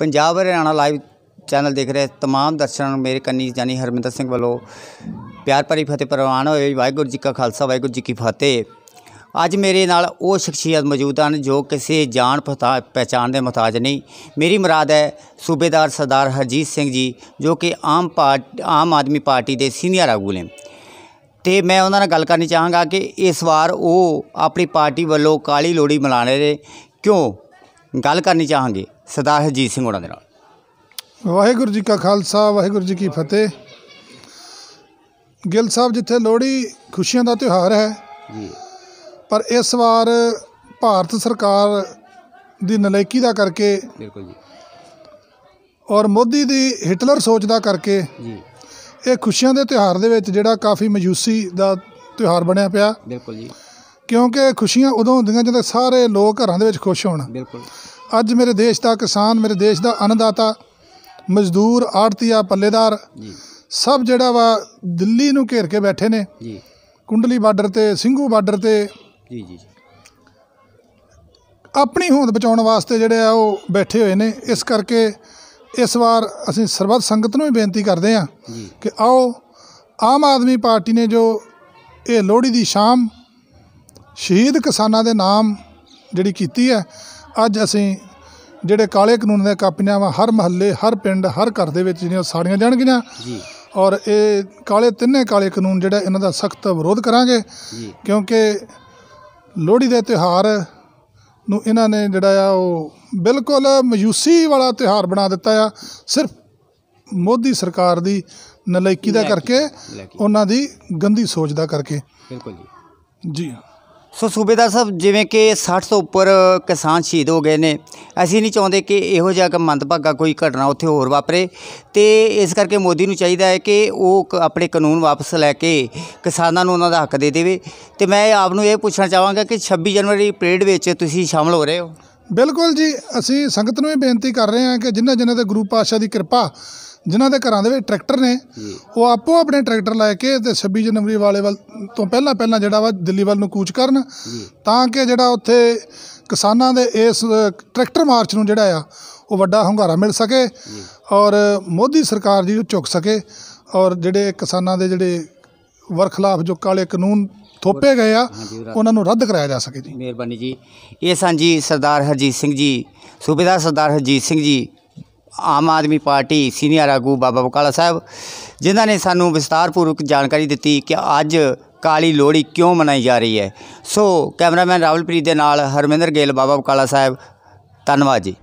Punjab Haryana live channel ਦੇਖ ਰਹੇ तमाम ਦਰਸ਼ਕਾਂ ਨੂੰ ਮੇਰੇ ਕੰਨੀ ਜਾਨੀ ਹਰਮਿੰਦਰ ਸਿੰਘ ਵੱਲੋਂ ਪਿਆਰ ਭਰੀ ਫਤਿਹ ਪ੍ਰਵਾਨ ਹੋਏ ਵਾਹਿਗੁਰੂ ਜੀ ਕਾ ਖਾਲਸਾ ਵਾਹਿਗੁਰੂ ਜੀ ਕੀ ਫਤਿਹ ਅੱਜ ਮੇਰੇ ਨਾਲ ਉਹ ਸ਼ਖਸੀਅਤ ਮੌਜੂਦ ਹਨ ਜੋ ਕਿਸੇ ਜਾਣ ਪਛਾਣ ਦੇ ਮਹਤਾਜ ਨਹੀਂ ਮੇਰੀ ਮਰਾਦ ਹੈ ਸੂਬੇਦਾਰ ਸਰਦਾਰ ਹਰਜੀਤ ਸਿੰਘ ਜੀ ਜੋ ਕਿ ਆਮ ਪਾਰਟ ਆਮ ਆਦਮੀ ਪਾਰਟੀ ਦੇ ਸੀਨੀਅਰ ਆਗੂ ਨੇ ਤੇ ਮੈਂ ਉਹਨਾਂ ਨਾਲ ਗੱਲ ਕਰਨੀ ਚਾਹਾਂਗਾ ਕਿ ਇਸ ਵਾਰ ਉਹ ਆਪਣੀ ਪਾਰਟੀ ਵੱਲੋਂ ਕਾਲੀ ਲੋੜੀ ਮਲਾਣੇ ਦੇ ਕਿਉਂ ਗੱਲ ਕਰਨੀ ਚਾਹਾਂਗੇ ਸਰਦਾਰ ਹਜੀਤ ਸਿੰਘ ਹੋਣਾ ਦੇ ਨਾਲ ਵਾਹਿਗੁਰੂ ਜੀ ਕਾ ਖਾਲਸਾ ਵਾਹਿਗੁਰੂ ਜੀ ਕੀ ਫਤਿਹ ਗਿੱਲ ਸਾਹਿਬ ਜਿੱਥੇ ਲੋਹੜੀ ਖੁਸ਼ੀਆਂ ਦਾ ਤਿਉਹਾਰ ਹੈ ਜੀ ਪਰ ਇਸ ਵਾਰ ਭਾਰਤ ਸਰਕਾਰ ਦੀ ਨਲਾਇਕੀ ਦਾ ਕਰਕੇ ਬਿਲਕੁਲ ਜੀ ਔਰ ਮੋਦੀ ਦੀ ਹਿਟਲਰ ਸੋਚ ਦਾ ਕਰਕੇ ਜੀ ਇਹ ਖੁਸ਼ੀਆਂ ਦੇ ਤਿਉਹਾਰ ਦੇ ਵਿੱਚ ਜਿਹੜਾ ਕਾਫੀ ਮਯੂਸੀ ਦਾ ਤਿਉਹਾਰ ਬਣਿਆ ਪਿਆ ਬਿਲਕੁਲ ਜੀ ਕਿਉਂਕਿ ਖੁਸ਼ੀਆਂ ਉਦੋਂ ਹੁੰਦੀਆਂ ਜਦੋਂ ਸਾਰੇ ਲੋਕ ਘਰਾਂ ਦੇ ਵਿੱਚ ਖੁਸ਼ ਹੋਣ ਬਿਲਕੁਲ ਅੱਜ ਮੇਰੇ ਦੇਸ਼ ਦਾ ਕਿਸਾਨ ਮੇਰੇ ਦੇਸ਼ ਦਾ ਅੰਨਦਾਤਾ ਮਜ਼ਦੂਰ ਆੜਤੀਆ ਪੱਲੇਦਾਰ ਜੀ ਸਭ ਜਿਹੜਾ ਵਾ ਦਿੱਲੀ ਨੂੰ ਘੇਰ ਕੇ ਬੈਠੇ ਨੇ ਜੀ ਕੁੰਡਲੀ ਬਾਰਡਰ ਤੇ ਸਿੰਘੂ ਬਾਰਡਰ ਤੇ ਜੀ ਜੀ ਆਪਣੀ ਹੋਂਦ ਬਚਾਉਣ ਵਾਸਤੇ ਜਿਹੜੇ ਆ ਉਹ ਬੈਠੇ ਹੋਏ ਨੇ ਇਸ ਕਰਕੇ ਇਸ ਵਾਰ ਅਸੀਂ ਸਰਬੱਤ ਸੰਗਤ ਨੂੰ ਵੀ ਬੇਨਤੀ ਕਰਦੇ ਆ ਕਿ ਆਓ ਆਮ ਆਦਮੀ ਪਾਰਟੀ ਨੇ ਜੋ ਇਹ ਲੋਹੜੀ ਦੀ ਸ਼ਾਮ ਸ਼ਹੀਦ ਕਿਸਾਨਾਂ ਦੇ ਨਾਮ ਜਿਹੜੀ ਕੀਤੀ ਹੈ ਅੱਜ ਅਸੀਂ ਜਿਹੜੇ ਕਾਲੇ ਕਾਨੂੰਨ ਦੇ ਕਾਪੀਆਂ ਵਾ ਹਰ ਮਹੱਲੇ ਹਰ ਪਿੰਡ ਹਰ ਘਰ ਦੇ ਵਿੱਚ ਜਿਹੜੀਆਂ ਸਾੜੀਆਂ ਜਾਣਗੀਆਂ ਜੀ ਔਰ ਇਹ ਕਾਲੇ ਤਿੰਨੇ ਕਾਲੇ ਕਾਨੂੰਨ ਜਿਹੜਾ ਇਹਨਾਂ ਦਾ ਸਖਤ ਵਿਰੋਧ ਕਰਾਂਗੇ ਕਿਉਂਕਿ ਲੋਹੜੀ ਦੇ ਤਿਹਾਰ ਨੂੰ ਇਹਨਾਂ ਨੇ ਜਿਹੜਾ ਆ ਉਹ ਬਿਲਕੁਲ ਮਯੂਸੀ ਵਾਲਾ ਤਿਹਾਰ ਬਣਾ ਦਿੱਤਾ ਆ ਸਿਰਫ ਮੋਦੀ ਸਰਕਾਰ ਦੀ ਨਲਾਇਕੀ ਦਾ ਕਰਕੇ ਉਹਨਾਂ ਦੀ ਗੰਦੀ ਸੋਚ ਦਾ ਕਰਕੇ ਬਿਲਕੁਲ ਜੀ ਜੀ ਸੋ ਸੂਬੇਦਾਰ ਸਾਹਿਬ ਜਿਵੇਂ ਕਿ 60 ਤੋਂ ਉੱਪਰ ਕਿਸਾਨ ਸ਼ਹੀਦ ਹੋ ਗਏ ਨੇ ਅਸੀਂ ਨਹੀਂ ਚਾਹੁੰਦੇ ਕਿ ਇਹੋ ਜਿਹਾ ਕੋਈ ਮੰਦਭਾਗਾ ਕੋਈ ਘਟਨਾ ਉੱਥੇ ਹੋਰ ਵਾਪਰੇ ਤੇ ਇਸ ਕਰਕੇ ਮੋਦੀ ਨੂੰ ਚਾਹੀਦਾ ਹੈ ਕਿ ਉਹ ਆਪਣੇ ਕਾਨੂੰਨ ਵਾਪਸ ਲੈ ਕੇ ਕਿਸਾਨਾਂ ਨੂੰ ਉਹਨਾਂ ਦਾ ਹੱਕ ਦੇ ਦੇਵੇ ਤੇ ਮੈਂ ਆਪ ਨੂੰ ਇਹ ਪੁੱਛਣਾ ਚਾਹਾਂਗਾ ਕਿ 26 ਜਨਵਰੀ ਪਰੇਡ ਵਿੱਚ ਤੁਸੀਂ ਸ਼ਾਮਲ ਹੋ ਰਹੇ ਹੋ ਬਿਲਕੁਲ ਜੀ ਅਸੀਂ ਸੰਗਤ ਨੂੰ ਵੀ ਬੇਨਤੀ ਕਰ ਰਹੇ ਹਾਂ ਕਿ ਜਿਨ੍ਹਾਂ ਜਿਨ੍ਹਾਂ ਦੇ ਗੁਰੂ ਪਾਤਸ਼ਾਹ ਦੀ ਕਿਰਪਾ ਜਿਨ੍ਹਾਂ ਦੇ ਘਰਾਂ ਦੇ ਵਿੱਚ ਟਰੈਕਟਰ ਨੇ ਉਹ ਆਪੋ ਆਪਣੇ ਟਰੈਕਟਰ ਲੈ ਕੇ ਤੇ 26 ਜਨਵਰੀ ਵਾਲੇ ਵੱਲ ਤੋਂ ਪਹਿਲਾਂ ਪਹਿਲਾਂ ਜਿਹੜਾ ਵਾ ਦਿੱਲੀ ਵੱਲ ਨੂੰ ਕੂਚ ਕਰਨ ਤਾਂ ਕਿ ਜਿਹੜਾ ਉੱਥੇ ਕਿਸਾਨਾਂ ਦੇ ਇਸ ਟਰੈਕਟਰ ਮਾਰਚ ਨੂੰ ਜਿਹੜਾ ਆ ਉਹ ਵੱਡਾ ਹੰਗਾਰਾ ਮਿਲ ਸਕੇ ਔਰ ਮੋਦੀ ਸਰਕਾਰ ਜੀ ਨੂੰ ਝੁਕ ਸਕੇ ਔਰ ਜਿਹੜੇ ਕਿਸਾਨਾਂ ਦੇ ਜਿਹੜੇ ਵਰਖਲਾਫ ਜੋ ਕਾਲੇ ਕਾਨੂੰਨ ਥੋਪੇ ਗਏ ਆ ਉਹਨਾਂ ਨੂੰ ਰੱਦ ਕਰਾਇਆ ਜਾ ਸਕੇ ਜੀ ਮਿਹਰਬਾਨੀ ਜੀ ਇਹ ਸਨ ਜੀ ਸਰਦਾਰ ਹਰਜੀਤ ਸਿੰਘ ਜੀ ਸੂਬੇਦਾਰ ਸਰਦਾਰ ਹਰਜੀਤ ਸਿੰਘ ਜੀ ਆਮ ਆਦਮੀ ਪਾਰਟੀ ਸੀਨੀਅਰ ਆਗੂ ਬਾਬਾ ਬਕਾਲਾ ਸਾਹਿਬ ਜਿਨ੍ਹਾਂ ਨੇ ਸਾਨੂੰ ਵਿਸਤਾਰਪੂਰਵਕ ਜਾਣਕਾਰੀ ਦਿੱਤੀ ਕਿ ਅੱਜ ਕਾਲੀ ਲੋਹੜੀ ਕਿਉਂ ਮਨਾਈ ਜਾ ਰਹੀ ਹੈ ਸੋ ਕੈਮਰਾਮੈਨ ਪ੍ਰੀਤ ਦੇ ਨਾਲ ਹਰਮਿੰਦਰ ਗੇਲ ਬਾਬਾ ਬਕਾਲਾ ਸਾਹਿਬ ਧੰਨਵਾਦ ਜੀ